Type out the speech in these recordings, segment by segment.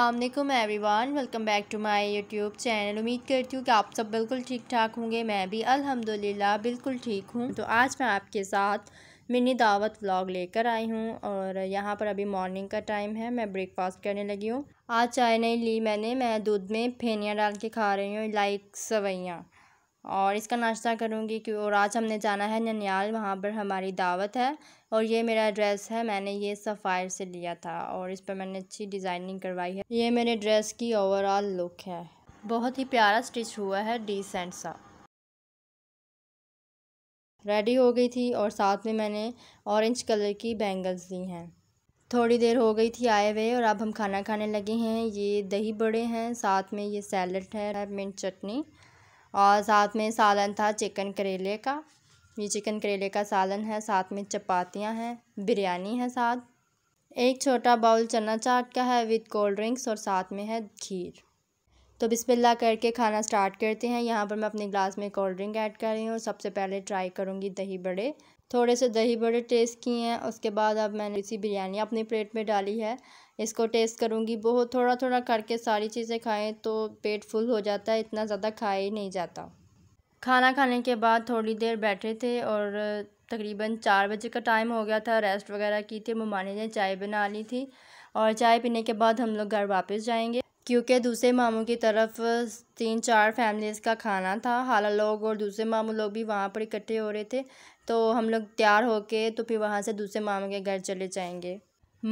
अल्लाम everyone welcome back to my YouTube channel उम्मीद करती हूँ कि आप सब बिल्कुल ठीक ठाक होंगे मैं भी अल्हम्दुलिल्लाह बिल्कुल ठीक हूँ तो आज मैं आपके साथ मिनी दावत व्लॉग लेकर आई हूँ और यहाँ पर अभी मॉर्निंग का टाइम है मैं ब्रेकफास्ट करने लगी हूँ आज चाय नहीं ली मैंने मैं दूध में फेनियाँ डाल के खा रही हूँ लाइक सवैयाँ और इसका नाश्ता करूँगी कि और आज हमने जाना है ननियाल वहाँ पर हमारी दावत है और ये मेरा ड्रेस है मैंने ये सफ़ायर से लिया था और इस पर मैंने अच्छी डिज़ाइनिंग करवाई है ये मेरे ड्रेस की ओवरऑल लुक है बहुत ही प्यारा स्टिच हुआ है डिसेंट सा रेडी हो गई थी और साथ में मैंने ऑरेंज कलर की बैंगल्स ली हैं थोड़ी देर हो गई थी आए हुए और अब हम खाना खाने लगे हैं ये दही बड़े हैं साथ में ये सैलड है मिंट चटनी और साथ में सालन था चिकन करेले का ये चिकन करेले का सालन है साथ में चपातियाँ हैं बिरयानी है साथ एक छोटा बाउल चना चाट का है विद कोल्ड ड्रिंक्स और साथ में है खीर तो बिस्मिल्लाह करके खाना स्टार्ट करते हैं यहाँ पर मैं अपने ग्लास में कोल्ड ड्रिंक ऐड कर रही हूँ सबसे पहले ट्राई करूँगी दही बड़े थोड़े से दही बड़े टेस्ट किए हैं उसके बाद अब मैंने इसी बिरयानी अपनी प्लेट में डाली है इसको टेस्ट करूँगी बहुत थोड़ा थोड़ा करके सारी चीज़ें खाएँ तो पेट फुल हो जाता है इतना ज़्यादा खाया ही नहीं जाता खाना खाने के बाद थोड़ी देर बैठे थे और तकरीबन चार बजे का टाइम हो गया था रेस्ट वगैरह की थी ममानी ने चाय बना ली थी और चाय पीने के बाद हम लोग घर वापस जाएंगे क्योंकि दूसरे मामों की तरफ तीन चार फैमिलीज़ का खाना था हाला लोग और दूसरे मामू लोग भी वहाँ पर इकट्ठे हो रहे थे तो हम लोग तैयार होके तो फिर वहाँ से दूसरे मामू के घर चले जाएंगे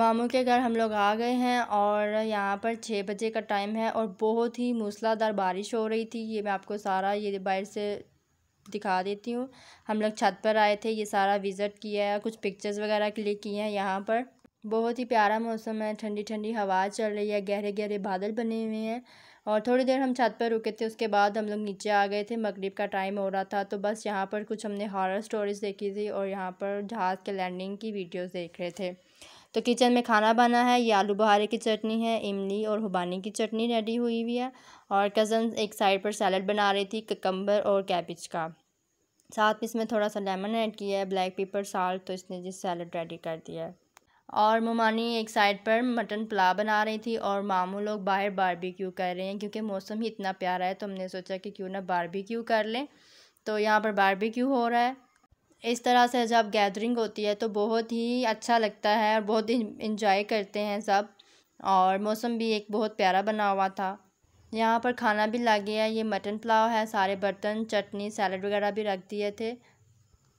मामू के घर हम लोग आ गए हैं और यहाँ पर छः बजे का टाइम है और बहुत ही मूसलाधार बारिश हो रही थी ये मैं आपको सारा ये बाहर से दिखा देती हूँ हम लोग छत पर आए थे ये सारा विज़िट किया है कुछ पिक्चर्स वगैरह क्लिक किए हैं यहाँ पर बहुत ही प्यारा मौसम है ठंडी ठंडी हवा चल रही है गहरे गहरे बादल बने हुए हैं और थोड़ी देर हम छत पर रुके थे उसके बाद हम लोग नीचे आ गए थे मगरिब का टाइम हो रहा था तो बस यहाँ पर कुछ हमने हॉरर स्टोरीज़ देखी थी और यहाँ पर जहाज़ के लैंडिंग की वीडियोस देख रहे थे तो किचन में खाना बना है ये आलू बहारे की चटनी है इमली और हुबानी की चटनी रेडी हुई हुई है और कज़न एक साइड पर सैलड बना रही थी ककम्बर और कैबिज का साथ में इसमें थोड़ा सा लेमन ऐड किया है ब्लैक पेपर साल्ट तो इसने जिस सैलड रेडी कर दिया है और मोमानी एक साइड पर मटन पुलाव बना रही थी और मामू लोग बाहर बारबेक्यू कर रहे हैं क्योंकि मौसम ही इतना प्यारा है तो हमने सोचा कि क्यों ना बारबेक्यू कर लें तो यहाँ पर बारबेक्यू हो रहा है इस तरह से जब गैदरिंग होती है तो बहुत ही अच्छा लगता है और बहुत ही इंजॉय करते हैं सब और मौसम भी एक बहुत प्यारा बना हुआ था यहाँ पर खाना भी ला गया ये मटन पुलाव है सारे बर्तन चटनी सैलड वगैरह भी रख दिए थे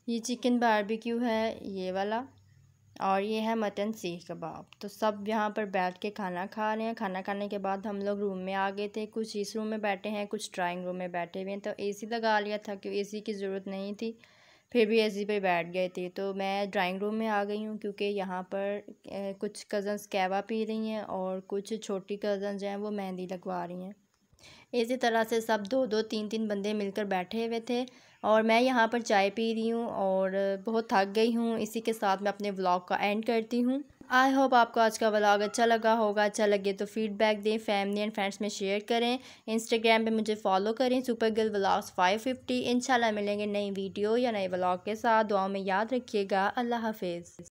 ये चिकन बारबेक्यू है ये वाला और ये है मटन सीख कबाब तो सब यहाँ पर बैठ के खाना खा रहे हैं खाना खाने के बाद हम लोग रूम में आ गए थे कुछ इस रूम में बैठे हैं कुछ ड्राइंग रूम में बैठे हुए हैं तो एसी लगा लिया था कि एसी की ज़रूरत नहीं थी फिर भी एसी पर बैठ गए थे तो मैं ड्राइंग रूम में आ गई हूँ क्योंकि यहाँ पर कुछ कज़न्स कहवा पी रही हैं और कुछ छोटी कज़न्स हैं वो मेहंदी लगवा रही हैं इसी तरह से सब दो दो तीन तीन बंदे मिलकर बैठे हुए थे और मैं यहाँ पर चाय पी रही हूँ और बहुत थक गई हूँ इसी के साथ मैं अपने व्लॉग का एंड करती हूँ आई होप आपको आज का व्लॉग अच्छा लगा होगा अच्छा लगे तो फीडबैक दें फैमिली एंड फ्रेंड्स में शेयर करें इंस्टाग्राम पे मुझे फॉलो करें सुपर गर्ल व्लॉग्स फ़िफ्टी इनशाला मिलेंगे नई वीडियो या नए व्लॉग के साथ दुआ में याद रखिएगा अल्लाह हाफिज़